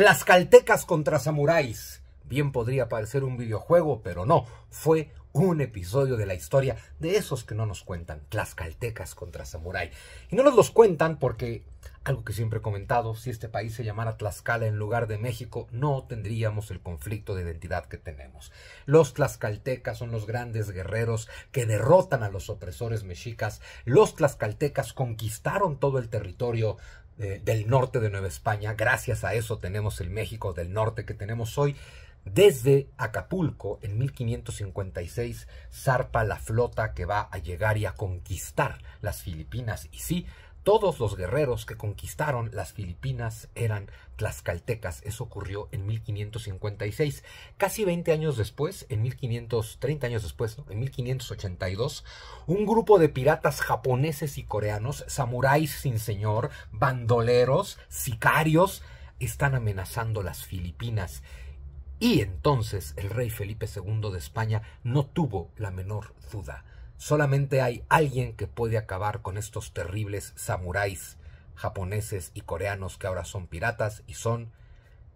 Tlaxcaltecas contra Samuráis. Bien podría parecer un videojuego, pero no, fue un episodio de la historia de esos que no nos cuentan, Tlaxcaltecas contra Samurái. Y no nos los cuentan porque, algo que siempre he comentado, si este país se llamara Tlaxcala en lugar de México, no tendríamos el conflicto de identidad que tenemos. Los tlaxcaltecas son los grandes guerreros que derrotan a los opresores mexicas. Los tlaxcaltecas conquistaron todo el territorio del norte de Nueva España. Gracias a eso tenemos el México del norte que tenemos hoy. Desde Acapulco, en 1556, zarpa la flota que va a llegar y a conquistar las Filipinas. Y sí, todos los guerreros que conquistaron las Filipinas eran tlaxcaltecas. Eso ocurrió en 1556. Casi 20 años después, en 1530 años después, en 1582, un grupo de piratas japoneses y coreanos, samuráis sin señor, bandoleros, sicarios, están amenazando las Filipinas. Y entonces el rey Felipe II de España no tuvo la menor duda Solamente hay alguien que puede acabar con estos terribles samuráis japoneses y coreanos que ahora son piratas y son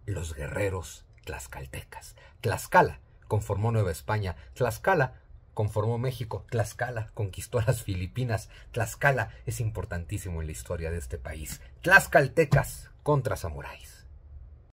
los guerreros tlaxcaltecas. Tlaxcala conformó Nueva España, Tlaxcala conformó México, Tlaxcala conquistó las Filipinas, Tlaxcala es importantísimo en la historia de este país. Tlaxcaltecas contra samuráis.